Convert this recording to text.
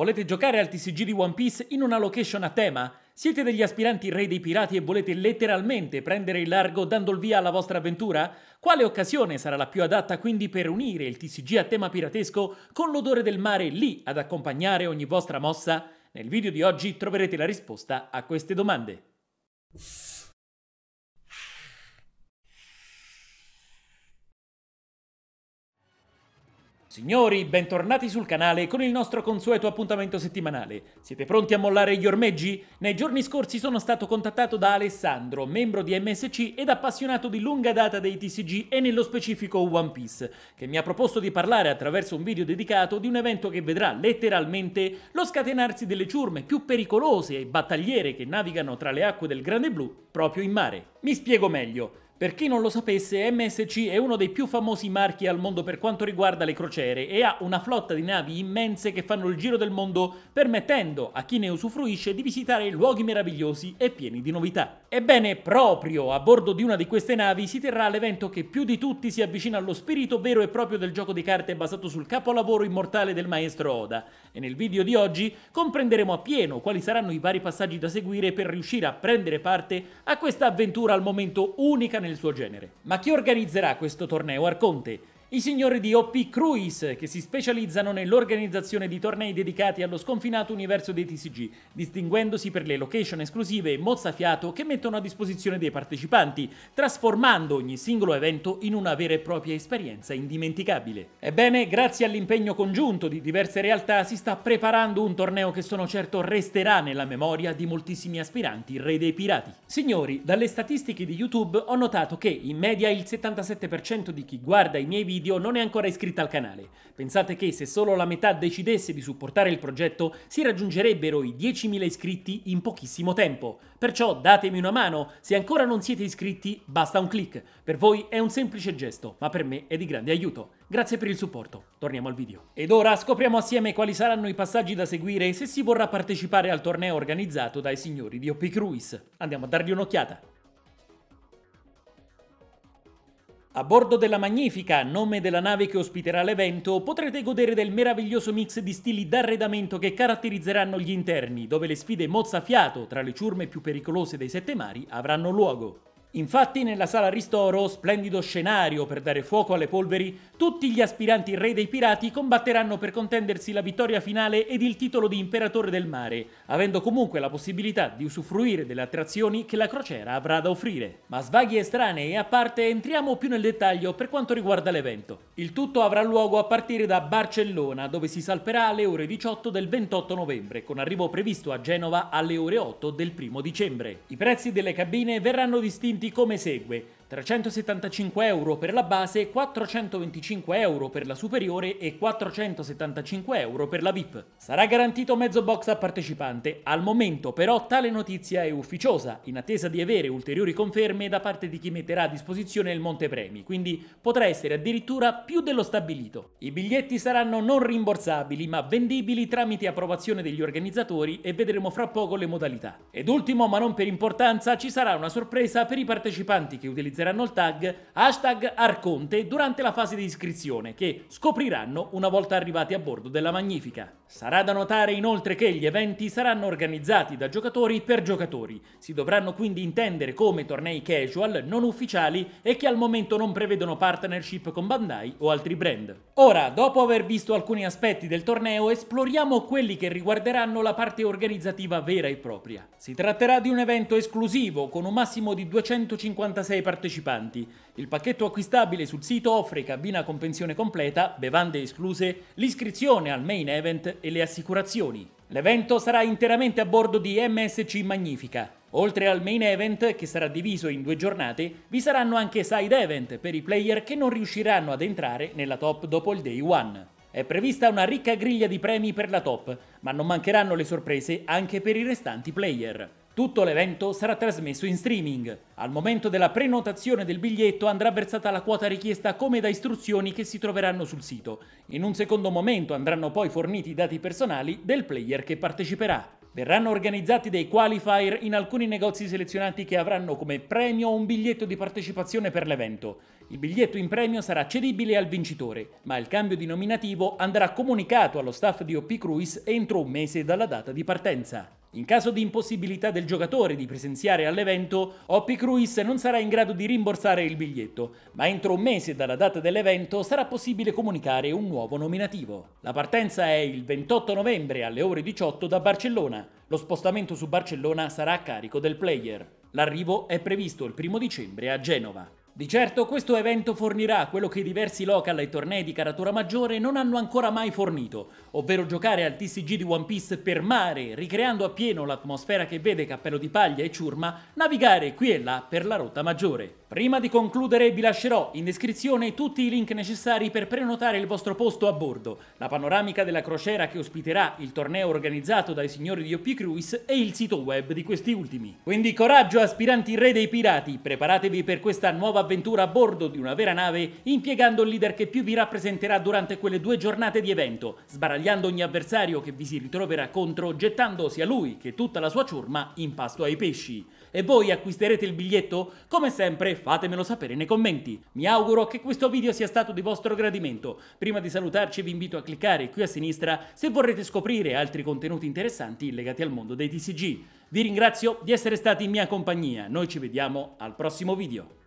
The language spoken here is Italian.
Volete giocare al TCG di One Piece in una location a tema? Siete degli aspiranti re dei pirati e volete letteralmente prendere il largo dando il via alla vostra avventura? Quale occasione sarà la più adatta quindi per unire il TCG a tema piratesco con l'odore del mare lì ad accompagnare ogni vostra mossa? Nel video di oggi troverete la risposta a queste domande. Signori, bentornati sul canale con il nostro consueto appuntamento settimanale. Siete pronti a mollare gli ormeggi? Nei giorni scorsi sono stato contattato da Alessandro, membro di MSC ed appassionato di lunga data dei TCG e nello specifico One Piece, che mi ha proposto di parlare attraverso un video dedicato di un evento che vedrà letteralmente lo scatenarsi delle ciurme più pericolose e battagliere che navigano tra le acque del Grande Blu proprio in mare. Mi spiego meglio. Per chi non lo sapesse, MSC è uno dei più famosi marchi al mondo per quanto riguarda le crociere e ha una flotta di navi immense che fanno il giro del mondo permettendo a chi ne usufruisce di visitare luoghi meravigliosi e pieni di novità. Ebbene, proprio a bordo di una di queste navi si terrà l'evento che più di tutti si avvicina allo spirito vero e proprio del gioco di carte basato sul capolavoro immortale del maestro Oda, e nel video di oggi comprenderemo appieno quali saranno i vari passaggi da seguire per riuscire a prendere parte a questa avventura al momento unica nel suo genere. Ma chi organizzerà questo torneo Arconte? i signori di OP Cruise, che si specializzano nell'organizzazione di tornei dedicati allo sconfinato universo dei TCG, distinguendosi per le location esclusive e mozzafiato che mettono a disposizione dei partecipanti, trasformando ogni singolo evento in una vera e propria esperienza indimenticabile. Ebbene, grazie all'impegno congiunto di diverse realtà si sta preparando un torneo che sono certo resterà nella memoria di moltissimi aspiranti re dei pirati. Signori, dalle statistiche di YouTube ho notato che in media il 77% di chi guarda i miei video video non è ancora iscritta al canale. Pensate che se solo la metà decidesse di supportare il progetto si raggiungerebbero i 10.000 iscritti in pochissimo tempo. Perciò datemi una mano, se ancora non siete iscritti basta un clic. Per voi è un semplice gesto, ma per me è di grande aiuto. Grazie per il supporto, torniamo al video. Ed ora scopriamo assieme quali saranno i passaggi da seguire se si vorrà partecipare al torneo organizzato dai signori di OP Cruise. Andiamo a dargli un'occhiata. A bordo della Magnifica, nome della nave che ospiterà l'evento, potrete godere del meraviglioso mix di stili d'arredamento che caratterizzeranno gli interni, dove le sfide mozzafiato tra le ciurme più pericolose dei sette mari avranno luogo. Infatti nella sala ristoro, splendido scenario per dare fuoco alle polveri, tutti gli aspiranti re dei pirati combatteranno per contendersi la vittoria finale ed il titolo di imperatore del mare, avendo comunque la possibilità di usufruire delle attrazioni che la crociera avrà da offrire. Ma svaghi estranei a parte entriamo più nel dettaglio per quanto riguarda l'evento. Il tutto avrà luogo a partire da Barcellona, dove si salperà alle ore 18 del 28 novembre, con arrivo previsto a Genova alle ore 8 del 1 dicembre. I prezzi delle cabine verranno distinti commenti come segue. 375 euro per la base, 425 euro per la superiore e 475 euro per la VIP. Sarà garantito mezzo box a partecipante, al momento però tale notizia è ufficiosa, in attesa di avere ulteriori conferme da parte di chi metterà a disposizione il montepremi, quindi potrà essere addirittura più dello stabilito. I biglietti saranno non rimborsabili ma vendibili tramite approvazione degli organizzatori e vedremo fra poco le modalità. Ed ultimo ma non per importanza ci sarà una sorpresa per i partecipanti che utilizzeranno utilizzeranno il tag hashtag Arconte durante la fase di iscrizione, che scopriranno una volta arrivati a bordo della Magnifica. Sarà da notare inoltre che gli eventi saranno organizzati da giocatori per giocatori, si dovranno quindi intendere come tornei casual, non ufficiali e che al momento non prevedono partnership con Bandai o altri brand. Ora, dopo aver visto alcuni aspetti del torneo, esploriamo quelli che riguarderanno la parte organizzativa vera e propria. Si tratterà di un evento esclusivo con un massimo di 256 partecipanti partecipanti. Il pacchetto acquistabile sul sito offre cabina con pensione completa, bevande escluse, l'iscrizione al main event e le assicurazioni. L'evento sarà interamente a bordo di MSC Magnifica. Oltre al main event, che sarà diviso in due giornate, vi saranno anche side event per i player che non riusciranno ad entrare nella top dopo il day one. È prevista una ricca griglia di premi per la top, ma non mancheranno le sorprese anche per i restanti player. Tutto l'evento sarà trasmesso in streaming. Al momento della prenotazione del biglietto andrà versata la quota richiesta come da istruzioni che si troveranno sul sito. In un secondo momento andranno poi forniti i dati personali del player che parteciperà. Verranno organizzati dei qualifier in alcuni negozi selezionati che avranno come premio un biglietto di partecipazione per l'evento. Il biglietto in premio sarà cedibile al vincitore, ma il cambio di nominativo andrà comunicato allo staff di OP Cruise entro un mese dalla data di partenza. In caso di impossibilità del giocatore di presenziare all'evento, Hoppy Cruise non sarà in grado di rimborsare il biglietto, ma entro un mese dalla data dell'evento sarà possibile comunicare un nuovo nominativo. La partenza è il 28 novembre alle ore 18 da Barcellona. Lo spostamento su Barcellona sarà a carico del player. L'arrivo è previsto il 1 dicembre a Genova. Di certo questo evento fornirà quello che i diversi local e tornei di caratura maggiore non hanno ancora mai fornito, ovvero giocare al TCG di One Piece per mare, ricreando appieno l'atmosfera che vede Cappello di Paglia e Ciurma navigare qui e là per la rotta maggiore. Prima di concludere vi lascerò in descrizione tutti i link necessari per prenotare il vostro posto a bordo, la panoramica della crociera che ospiterà il torneo organizzato dai signori di OP Cruise e il sito web di questi ultimi. Quindi coraggio aspiranti re dei pirati, preparatevi per questa nuova avventura avventura a bordo di una vera nave impiegando il leader che più vi rappresenterà durante quelle due giornate di evento, sbaragliando ogni avversario che vi si ritroverà contro, gettando sia lui che tutta la sua ciurma in pasto ai pesci. E voi acquisterete il biglietto? Come sempre fatemelo sapere nei commenti. Mi auguro che questo video sia stato di vostro gradimento. Prima di salutarci vi invito a cliccare qui a sinistra se vorrete scoprire altri contenuti interessanti legati al mondo dei TCG. Vi ringrazio di essere stati in mia compagnia, noi ci vediamo al prossimo video.